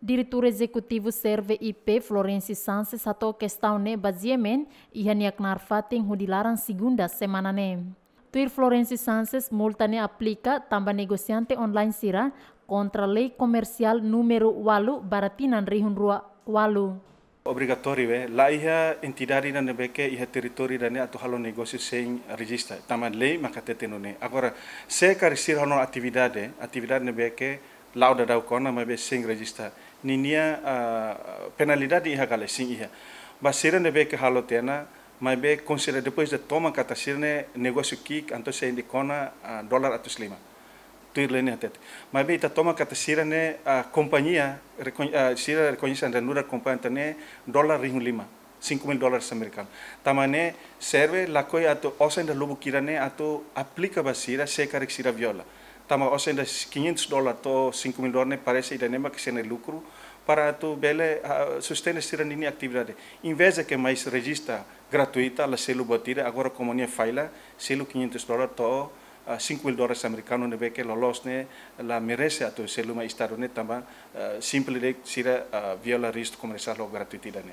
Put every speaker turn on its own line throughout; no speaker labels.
Diretor Executivo Serve IP Florenci Sanse satu questão ne basiemen ihan yaknar fatin hudilaran segunda semana ne. Tuir Florenci Sanses multa ne aplica tambah negosiante online sira kontra lei komersial numero walu baratinan rihun rua walu.
Obrigatório, be, lá ia entidade da NBQ teritori território da NE atu halo negócio sem registra. Taman lei macatete no Agora, sekarisir carecer halo aktividade, eh, atividade NBQ lauda dau kona ma sing register ninia uh, penalidade iha kala sing iha ba ne be ke halotena ma be depois de toma kata sirene negócio ki anto se indi kona atus lima tuir lene atet Mabe ita toma kata sirene a kompanyia companhia recon, uh, sirene reconhecida renura companhia tane dólar rihun lima 5.000 dolar Amerika. Tamane serve la coi ato osa inda lubu kirane ato aplica basira se karik sira viola. tama osa ina 500 dólar to 5 dólar dólares parece ida nema que sene lucro para tu bele uh, ah, sustene atividade. Em vez de que mais regista gratuita la selo batida, agora comunia faila selo 500 dólar to mil dólares americano ne beke lolos ne la merece a selo ma estado ne tamba uh, simple de sira uh, viola risco comercial gratuitidade.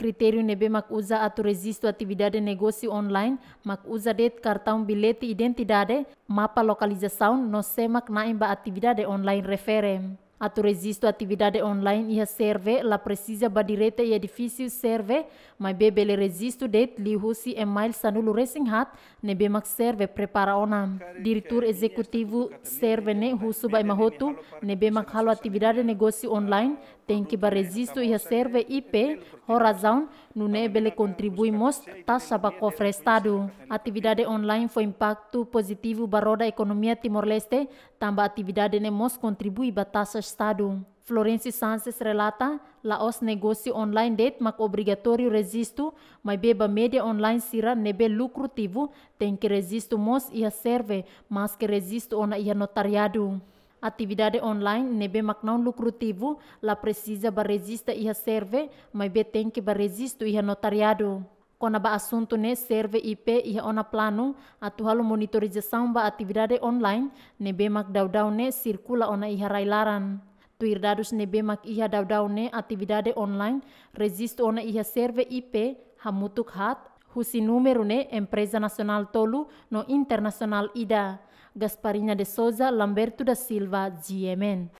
Kriteria nebe mak usa ato registro atividade negosi online, mak usa det cartão bilhete identidade, mapa localização, no semak naimba imba atividade online referem. Ato resisto atividade online ia serve, la precisa ba direita ia difícil serve, mas bebe le resisto det li husi e mail sanulu racing hat, ne be mak serve prepara ona. Diretor executivo serve ne husu ba imahotu, ne be mak halo atividade negócio online, tem que ba resisto ia serve IP, horazão, nunebele contribuimos tassa bacofra Estado. Atividade online foi impacto positivo baroda economia Timor-Leste, tamba atividade nemos contribui ba tassa Estado. Florence Sanches relata, laos negosi online det mak obrigatório resisto, mai beba media online sira nebe lucrativo, ten que resisto mos ia serve, mas que resisto ona ia notariado. Atividade online nebe maknão lucrativo, lá precisa ba resista iha serve, mas be tem que ba resisto iha notariado. Quando ba assunto ne serve IP iha ona plano, atuhalo monitorização ba atividade online, nebe mak daudau ne circula ona iha railaran. Tuirdados nebe mak iha daudau ne atividade online, resisto ona iha serve IP, hamutuk hat, husi número ne empresa nacional tolu no internacional ida. Gasparina de Souza, Lamberto da Silva, Ziemen.